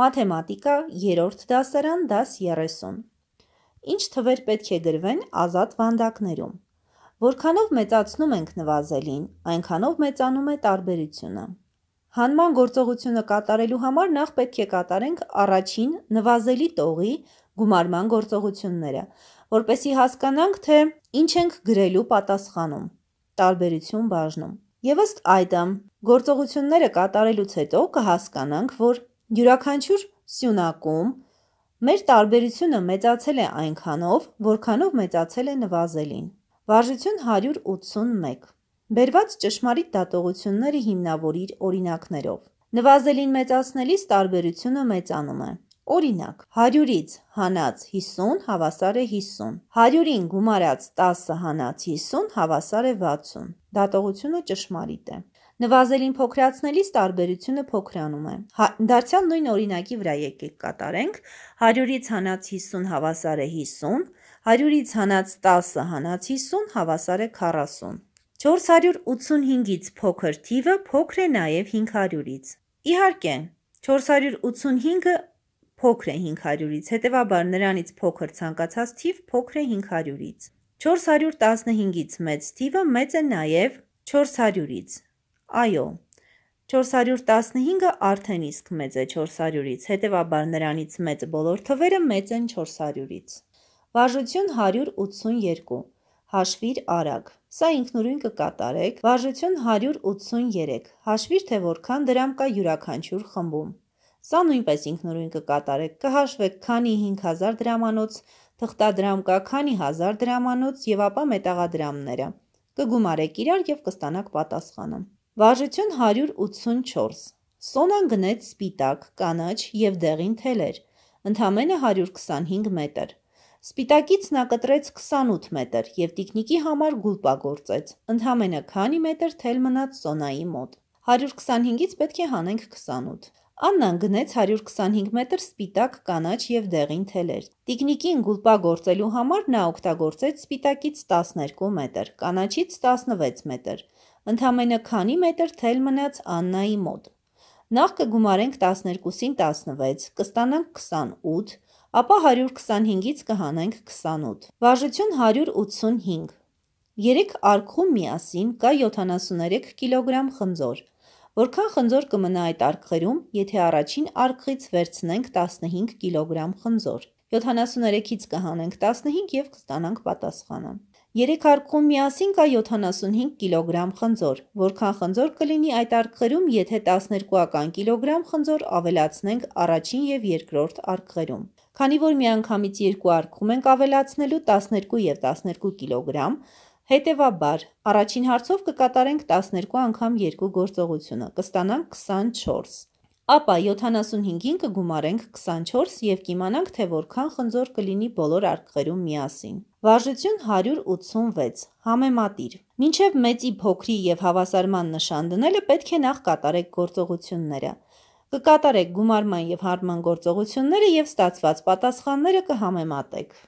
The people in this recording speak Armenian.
Մաթեմատիկա 3-րդ դասարան, դաս 30։ Ինչ թվեր պետք է գրվեն ազատ վանդակներում։ Որքանով մեծացնում ենք նվազելին, այնքանով մեծանում է տարբերությունը։ Հանման գործողությունը կատարելու համար նախ պետք է կատարենք առաջին նվազելի տողի գումարման գործողությունները, որպեսի հասկանանք, թե ինչ ենք գրելու պատասխանում, տարբերություն բաժնում։ Եվ ըստ այդը, գործողությունները կատարելուց հետո կհասկանանք, որ Յուրաքանչյուր սյունակում մեր տարբերությունը մեծացել է այնքանով, որքանով մեծացել է նվազելին։ Վարժություն 181 Բերված ճշմարիտ դատողությունները հիմնավորիր օրինակներով։ Նվազելին մեծացնելիս տարբերությունը մեծանում է։ Օրինակ, 100-ից հանած 50 հավասար է 50, 100-ին գումարած 10 հանած 50 հավասար է 60։ Դատողությունը ճշմարիտ է։ Նվազելին փոքրացնելիս տարբերությունը փոքրանում է։ հա- Դարձյալ նույն օրինակի վրա եկեք կատարենք։ 100-ից հանած 50 հավասար է 50, 100-ից հանած 10 հանած 50 հավասար է 40։ 485-ից փոքր թիվը փոքր է նաև 500-ից։ Իհարկե, 485-ը փոքր է 500-ից, հետևաբար նրանից փոքր ցանկացած թիվ փոքր է 500-ից։ 415-ից մեծ թիվը մեծ է նաև 400-ից։ Այո, 415-ը արդեն իսկ մեծ է 400-ից, հետևաբար նրանից մեծ բոլոր թվերը մեծ են 400-ից։ Վարժություն 182։ Հաշվիր արագ։ Սա ինքնուրույն կկատարեք։ Վարժություն 183։ Հաշվիր թե որքան դրամ կա յուրաքանչյուր խմբում։ Սա նույնպես ինքնուրույն կկատարեք։ Կհաշվեք քանի 5000 դրամանոց, թղթադրամ կա քանի 1000 դրամանոց եւ ապա մետաղադրամները։ Կգումարեք իրար եւ կստանաք պատասխանը։ Վարժություն 184։ Սոնան գնեց սպիտակ, կանաչ և դեղին թելեր, ընդամենը 125 մետր։ Սպիտակից նա կտրեց 28 մետր և տիկնիկի համար գուլպագործեց, ընդամենը քանի մետր թել մնաց Սոնայի մոտ։ 125-ից պետք է հանենք 28։ Աննան գնեց 125 մետր սպիտակ, կանաչ և դեղին թելեր։ Տիկնիկին գուլպագործելու համար նա օգտագործեց սպիտակից 12 մետր, կանաչից 16 մետր, ընդամենը քանի մետր թել մնաց Աննայի մոտ։ Նախ կգումարենք 12-ին 16, կստանանք 28, ապա 125-ից կհանենք 28։ Վարժություն 185։ Երեք արքում միասին կա 73 կիլոգրամ խնձոր։ Որքան խնձոր կմնա այդ արքերում, եթե առաջին արքից վերցնենք 15 կիլոգրամ խնձոր։ 73-ից կհանենք 15 եւ կստանանք պատասխանը։ Երեք հարկում միասին կա 75 կիլոգրամ խնձոր, որքան խնձոր կլինի այդ արկղերում, եթե 12-ական կիլոգրամ խնձոր ավելացնենք առաջին և երկրորդ արկղերում։ Քանի որ միանգամից երկու արկղում ենք ավելացնելու 12 և 12 կիլոգրամ, հետևաբար առաջին հարցով կկատարենք 12 անգամ երկու գործողությունը, կստանանք 24 ապա 75-ին կգումարենք 24 և կիմանանք, թե որքան խնձոր կլինի բոլոր արկղերում միասին։ Վարժություն 186, համեմատիր։ Մինչև մեծի փոքրի և հավասարման նշան դնելը պետք է նախ կատարեք գործողությունները։ Կկատարեք գումարման և հարման գործողությունները և ստացված պատասխանները կհամեմատեք։